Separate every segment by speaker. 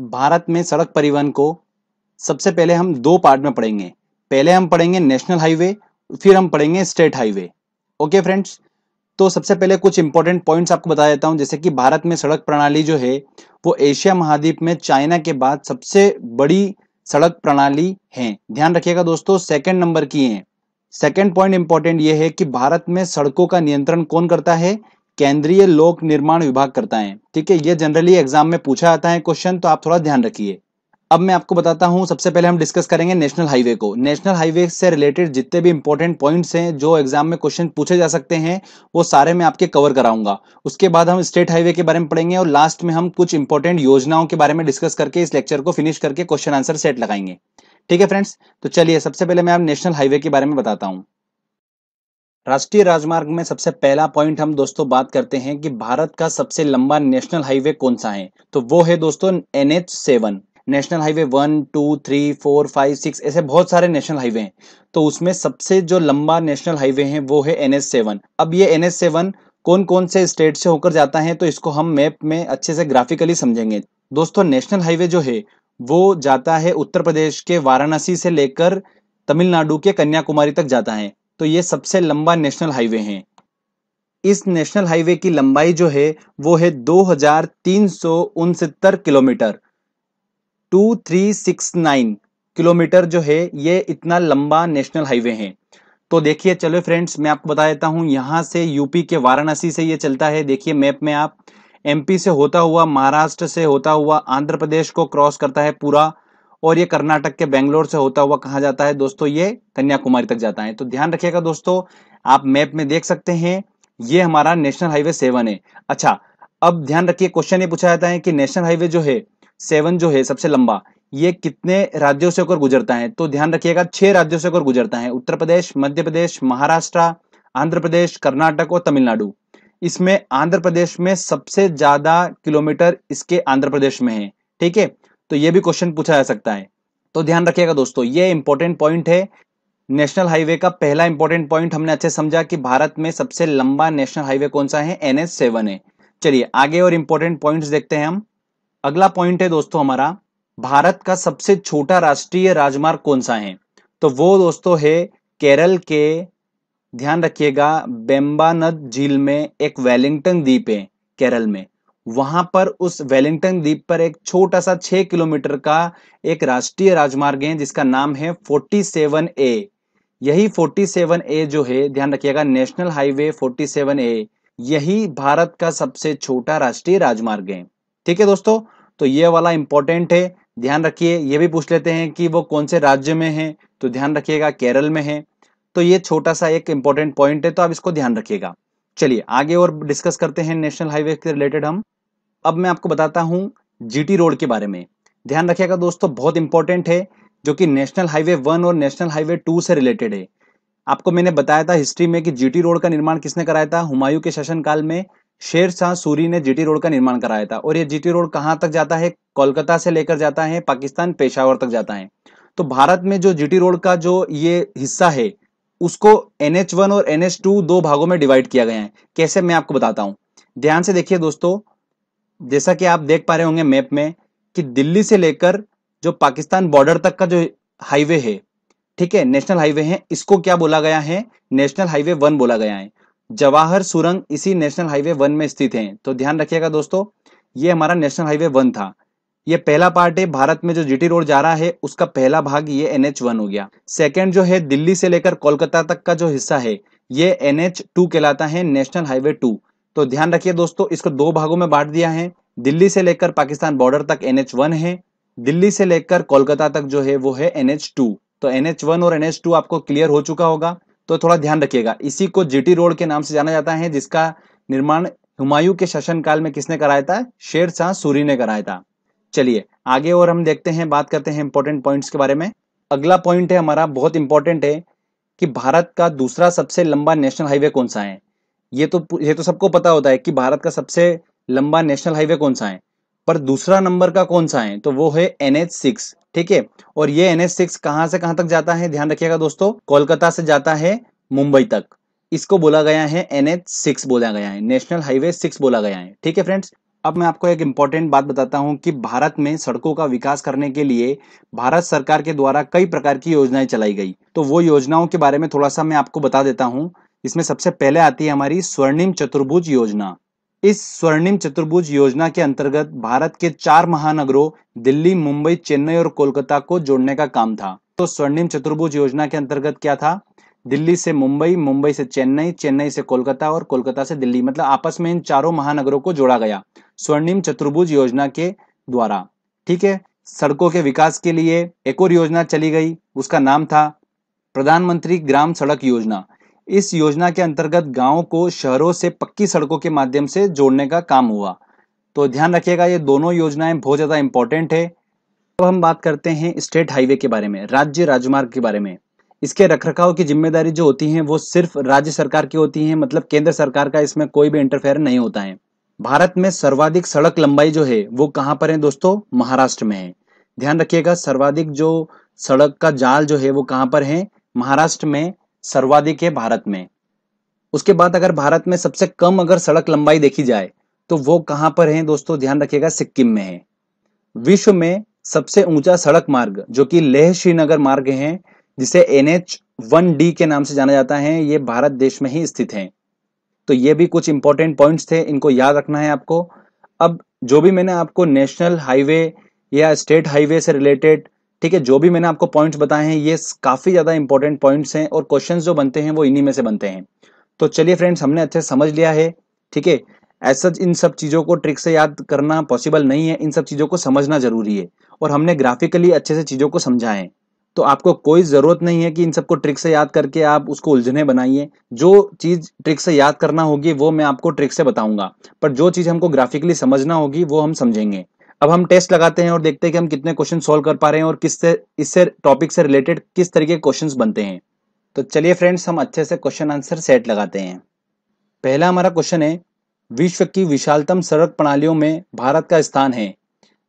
Speaker 1: भारत में सड़क परिवहन को सबसे पहले हम दो पार्ट में पढ़ेंगे पहले हम पढ़ेंगे नेशनल हाईवे फिर हम पढ़ेंगे स्टेट हाईवे ओके फ्रेंड्स तो सबसे पहले कुछ इंपॉर्टेंट पॉइंट्स आपको बता देता हूं जैसे कि भारत में सड़क प्रणाली जो है वो एशिया महाद्वीप में चाइना के बाद सबसे बड़ी सड़क प्रणाली है ध्यान रखिएगा दोस्तों सेकेंड नंबर की है सेकेंड पॉइंट इंपॉर्टेंट ये है कि भारत में सड़कों का नियंत्रण कौन करता है केंद्रीय लोक निर्माण विभाग करता है ठीक है ये जनरली एग्जाम में पूछा जाता है क्वेश्चन तो आप थोड़ा ध्यान रखिए अब मैं आपको बताता हूं सबसे पहले हम डिस्कस करेंगे नेशनल हाईवे को नेशनल हाईवे से रिलेटेड जितने भी इंपॉर्टेंट पॉइंट्स हैं जो एग्जाम में क्वेश्चन पूछे जा सकते हैं वो सारे मैं आपके कवर कराऊंगा उसके बाद हम स्टेट हाईवे के बारे में पढ़ेंगे और लास्ट में हम कुछ इंपॉर्टेंट योजनाओं के बारे में डिस्कस करके इस लेक्चर को फिनिश करके क्वेश्चन आंसर सेट लगाएंगे ठीक है फ्रेंड्स तो चलिए सबसे पहले मैं आप नेशनल हाईवे के बारे में बताता हूँ राष्ट्रीय राजमार्ग में सबसे पहला पॉइंट हम दोस्तों बात करते हैं कि भारत का सबसे लंबा नेशनल हाईवे कौन सा है तो वो है दोस्तों N H seven national highway one two three four five six ऐसे बहुत सारे नेशनल हाईवे हैं तो उसमें सबसे जो लंबा नेशनल हाईवे है वो है एन एच सेवन अब ये एन एच सेवन कौन कौन से स्टेट से होकर जाता है तो इसको हम मैप में अच्छे से ग्राफिकली समझेंगे दोस्तों नेशनल हाईवे जो है वो जाता है उत्तर प्रदेश के वाराणसी से लेकर तमिलनाडु के कन्याकुमारी तक जाता है तो ये सबसे लंबा नेशनल हाईवे है इस नेशनल हाईवे की लंबाई जो है वो है दो हजार तीन सौ उनसत्तर kilometre two three six nine kilometre जो है ये इतना लंबा नेशनल हाईवे है तो देखिए चलो फ्रेंड्स मैं आपको बता देता हूं यहां से यूपी के वाराणसी से ये चलता है देखिए मैप में आप एमपी से होता हुआ महाराष्ट्र से होता हुआ आंध्र प्रदेश को क्रॉस करता है पूरा और ये कर्नाटक के बेंगलोर से होता हुआ कहा जाता है दोस्तों ये कन्याकुमारी तक जाता है तो ध्यान रखिएगा दोस्तों आप मैप में देख सकते हैं ये हमारा नेशनल हाईवे सेवन है अच्छा अब ध्यान रखिए क्वेश्चन ये पूछा जाता है कि नेशनल हाईवे जो है सेवन जो है सबसे लंबा ये कितने राज्यों से होकर गुजरता है तो ध्यान रखिएगा छह राज्यों से होकर गुजरता है उत्तर प्रदेश मध्य प्रदेश महाराष्ट्र आंध्र प्रदेश कर्नाटक और तमिलनाडु इसमें आंध्र प्रदेश में सबसे ज्यादा किलोमीटर इसके आंध्र प्रदेश में है ठीक है तो ये भी क्वेश्चन पूछा जा सकता है तो ध्यान रखिएगा दोस्तों ये इंपॉर्टेंट पॉइंट है नेशनल हाईवे का पहला इंपॉर्टेंट पॉइंट हमने अच्छे समझा कि भारत में सबसे लंबा नेशनल हाईवे कौन सा है एन सेवन है चलिए आगे और इंपॉर्टेंट पॉइंट्स देखते हैं हम अगला पॉइंट है दोस्तों हमारा भारत का सबसे छोटा राष्ट्रीय राजमार्ग कौन सा है तो वो दोस्तों है केरल के ध्यान रखिएगा बेम्बानद झील में एक वेलिंगटन द्वीप है केरल में वहां पर उस वेलिंगटन द्वीप पर एक छोटा सा छह किलोमीटर का एक राष्ट्रीय राजमार्ग है जिसका नाम है फोर्टी सेवन ए यही फोर्टी सेवन ए जो है ध्यान रखिएगा national highway forty seven A यही भारत का सबसे छोटा राष्ट्रीय राजमार्ग है ठीक है दोस्तों तो ये वाला इंपॉर्टेंट है ध्यान रखिए ये भी पूछ लेते हैं कि वो कौन से राज्य में है तो ध्यान रखिएगा केरल में है तो ये छोटा सा एक इंपॉर्टेंट पॉइंट है तो आप इसको ध्यान रखिएगा चलिए आगे और डिस्कस करते हैं नेशनल हाईवे के रिलेटेड हम अब मैं आपको बताता हूं जीटी रोड के बारे में ध्यान रखिएगा दोस्तों बहुत इंपॉर्टेंट है जो कि नेशनल हाईवे वन और नेशनल हाईवे टू से रिलेटेड है आपको मैंने बताया था हिस्ट्री में कि जीटी रोड का निर्माण किसने कराया था हुमायूं के शासनकाल में शेर शाह सूरी ने जीटी रोड का निर्माण कराया था और ये जीटी रोड कहाँ तक जाता है कोलकाता से लेकर जाता है पाकिस्तान पेशावर तक जाता है तो भारत में जो जीटी रोड का जो ये हिस्सा है उसको एन वन और एन टू दो भागों में डिवाइड किया गया है कैसे मैं आपको बताता हूँ ध्यान से देखिए दोस्तों जैसा कि आप देख पा रहे होंगे मैप में कि दिल्ली से लेकर जो पाकिस्तान बॉर्डर तक का जो हाईवे है ठीक है नेशनल हाईवे है इसको क्या बोला गया है नेशनल हाईवे वन बोला गया है जवाहर सुरंग इसी नेशनल हाईवे वन में स्थित है तो ध्यान रखिएगा दोस्तों ये हमारा नेशनल हाईवे वन था ये पहला पार्ट है भारत में जो जीटी रोड जा रहा है उसका पहला भाग ये एन एच वन हो गया सेकेंड जो है दिल्ली से लेकर कोलकाता तक का जो हिस्सा है ये एन एच टू कहलाता है नेशनल हाईवे टू तो ध्यान रखिए दोस्तों इसको दो भागों में बांट दिया है दिल्ली से लेकर पाकिस्तान बॉर्डर तक एनएच वन है दिल्ली से लेकर कोलकाता तक जो है वो है एनएच टू तो एनएच वन और एनएच टू आपको क्लियर हो चुका होगा तो थोड़ा ध्यान रखिएगा इसी को जीटी रोड के नाम से जाना जाता है जिसका निर्माण हुमायूं के शासनकाल में किसने कराया था शेर शाह सूरी ने कराया था चलिए आगे और हम देखते हैं बात करते हैं इंपॉर्टेंट पॉइंट्स के बारे में अगला पॉइंट है हमारा बहुत इंपॉर्टेंट है कि भारत का दूसरा सबसे लंबा नेशनल हाईवे कौन सा है ये तो ये तो सबको पता होता है कि भारत का सबसे लंबा नेशनल हाईवे कौन सा है पर दूसरा नंबर का कौन सा है तो वो है एन एच सिक्स ठीक है और ये एन एच सिक्स कहाँ से कहां तक जाता है ध्यान रखिएगा दोस्तों कोलकाता से जाता है मुंबई तक इसको बोला गया है एन एच सिक्स बोला गया है नेशनल हाईवे सिक्स बोला गया है ठीक है फ्रेंड्स अब मैं आपको एक इंपॉर्टेंट बात बताता हूँ कि भारत में सड़कों का विकास करने के लिए भारत सरकार के द्वारा कई प्रकार की योजनाएं चलाई गई तो वो योजनाओं के बारे में थोड़ा सा मैं आपको बता देता हूँ इसमें सबसे पहले आती है हमारी स्वर्णिम चतुर्भुज योजना इस स्वर्णिम चतुर्भुज योजना के अंतर्गत भारत के चार महानगरों दिल्ली मुंबई चेन्नई और कोलकाता को जोड़ने का काम था तो स्वर्णिम चतुर्भुज योजना के अंतर्गत क्या था दिल्ली से मुंबई मुंबई से चेन्नई चेन्नई से कोलकाता और कोलकाता से दिल्ली मतलब आपस में इन चारों महानगरों को जोड़ा गया स्वर्णिम चतुर्भुज योजना के द्वारा ठीक है सड़कों के विकास के लिए एक और योजना चली गई उसका नाम था प्रधानमंत्री ग्राम सड़क योजना इस योजना के अंतर्गत गाँव को शहरों से पक्की सड़कों के माध्यम से जोड़ने का काम हुआ तो ध्यान रखिएगा ये दोनों योजनाएं बहुत ज़्यादा इंपॉर्टेंट है अब हम बात करते हैं स्टेट हाईवे के बारे में राज्य राजमार्ग के बारे में इसके रखरखाव की जिम्मेदारी जो होती है वो सिर्फ राज्य सरकार की होती है मतलब केंद्र सरकार का इसमें कोई भी इंटरफेयर नहीं होता है भारत में सर्वाधिक सड़क लंबाई जो है वो कहाँ पर है दोस्तों महाराष्ट्र में है ध्यान रखिएगा सर्वाधिक जो सड़क का जाल जो है वो कहाँ पर है महाराष्ट्र में सर्वाधिक है भारत में उसके बाद अगर भारत में सबसे कम अगर सड़क लंबाई देखी जाए तो वो कहां पर है दोस्तों ध्यान रखिएगा सिक्किम में है विश्व में सबसे ऊंचा सड़क मार्ग जो कि लेह श्रीनगर मार्ग है जिसे एनएच वन डी के नाम से जाना जाता है ये भारत देश में ही स्थित है तो ये भी कुछ इंपॉर्टेंट पॉइंट्स थे इनको याद रखना है आपको अब जो भी मैंने आपको नेशनल हाईवे या स्टेट हाईवे से रिलेटेड ठीक है जो भी मैंने आपको पॉइंट्स बताए हैं ये काफ़ी ज़्यादा इंपॉर्टेंट पॉइंट्स हैं और क्वेश्चंस जो बनते हैं वो इन्हीं में से बनते हैं तो चलिए फ्रेंड्स हमने अच्छे समझ लिया है ठीक है ऐसा इन सब चीज़ों को ट्रिक से याद करना पॉसिबल नहीं है इन सब चीज़ों को समझना ज़रूरी है और हमने ग्राफिकली अच्छे से चीज़ों को समझाएं तो आपको कोई ज़रूरत नहीं है कि इन सबको ट्रिक से याद करके आप उसको उलझने बनाइए जो चीज़ ट्रिक से याद करना होगी वो मैं आपको ट्रिक से बताऊंगा पर जो चीज़ हमको ग्राफिकली समझना होगी वो हम समझेंगे अब हम टेस्ट लगाते हैं और देखते हैं कि हम कितने क्वेश्चन सोल्व कर पा रहे हैं और किस से इससे टॉपिक से रिलेटेड किस तरीके के क्वेश्चन बनते हैं तो चलिए फ्रेंड्स हम अच्छे से क्वेश्चन आंसर सेट लगाते हैं पहला हमारा क्वेश्चन है विश्व की विशालतम सड़क प्रणालियों में भारत का स्थान है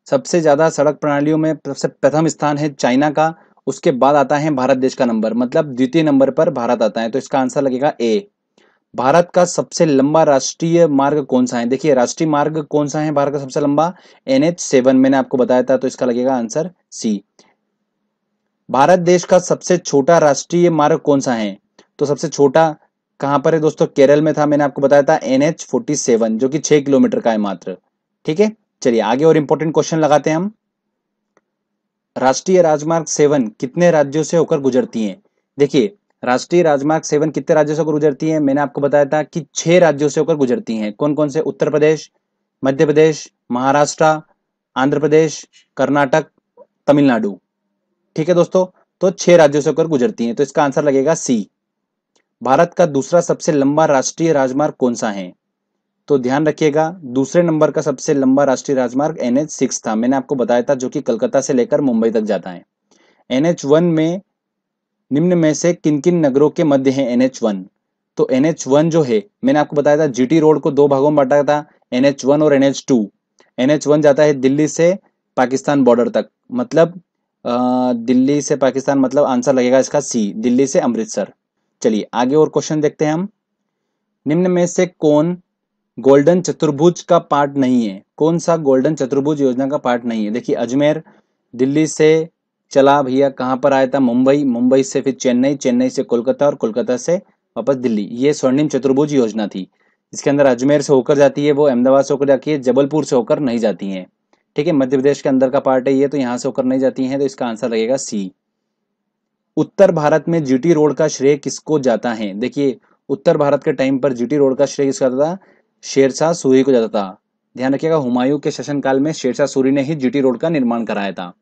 Speaker 1: सबसे ज़्यादा सड़क प्रणालियों में सबसे प्रथम स्थान है चाइना का उसके बाद आता है भारत देश का नंबर मतलब द्वितीय नंबर पर भारत आता है तो इसका आंसर लगेगा ए भारत का सबसे लंबा राष्ट्रीय मार्ग कौन सा है देखिए राष्ट्रीय मार्ग कौन सा है भारत का सबसे लंबा एन एच सेवन मैंने आपको बताया था तो इसका लगेगा आंसर सी भारत देश का सबसे छोटा राष्ट्रीय मार्ग कौन सा है तो सबसे छोटा कहां पर है दोस्तों केरल में था मैंने आपको बताया था एन एच फोर्टी सेवन जो कि छह किलोमीटर का है मात्र ठीक है चलिए आगे और इंपॉर्टेंट क्वेश्चन लगाते हैं हम राष्ट्रीय राजमार्ग सेवन कितने राज्यों से होकर गुजरती है देखिए राष्ट्रीय राजमार्ग सेवन कितने राज्यों से होकर गुजरती है मैंने आपको बताया था कि छह राज्यों से होकर गुजरती हैं कौन कौन से उत्तर प्रदेश मध्य प्रदेश महाराष्ट्र आंध्र प्रदेश कर्नाटक तमिलनाडु ठीक है दोस्तों तो छह राज्यों से होकर गुजरती है तो इसका आंसर लगेगा सी भारत का दूसरा सबसे लंबा राष्ट्रीय राजमार्ग कौन सा है तो ध्यान रखिएगा दूसरे नंबर का सबसे लंबा राष्ट्रीय राजमार्ग एन एच सिक्स था मैंने आपको बताया था जो कि कलकत्ता से लेकर मुंबई तक जाता है एनएच वन में निम्न में से किन किन नगरों के मध्य है एनएच वन तो एनएच वन जो है मैंने आपको बताया था जीटी रोड को दो भागों में बांटा था एनएच वन और एनएच टू एनएच वन जाता है दिल्ली से पाकिस्तान बॉर्डर तक मतलब दिल्ली से पाकिस्तान मतलब आंसर लगेगा इसका सी दिल्ली से अमृतसर चलिए आगे और क्वेश्चन देखते हैं हम निम्न में से कौन गोल्डन चतुर्भुज का पार्ट नहीं है कौन सा गोल्डन चतुर्भुज योजना का पार्ट नहीं है देखिए अजमेर दिल्ली से चला भैया कहाँ पर आया था मुंबई मुंबई से फिर चेन्नई चेन्नई से कोलकाता और कोलकाता से वापस दिल्ली ये स्वर्णिम चतुर्भुज योजना थी इसके अंदर अजमेर से होकर जाती है वो अहमदाबाद से होकर जाती है जबलपुर से होकर नहीं जाती है ठीक है मध्य प्रदेश के अंदर का पार्ट है ये तो यहाँ से होकर नहीं जाती है तो इसका आंसर लगेगा सी उत्तर भारत में जीटी रोड का श्रेय किसको जाता है देखिए उत्तर भारत के टाइम पर जीटी रोड का श्रेय किसको जाता था शेरशाह सूरी को जाता था ध्यान रखिएगा हुमायूं के शासनकाल में शेरशाह सूरी ने ही जीटी रोड का निर्माण कराया था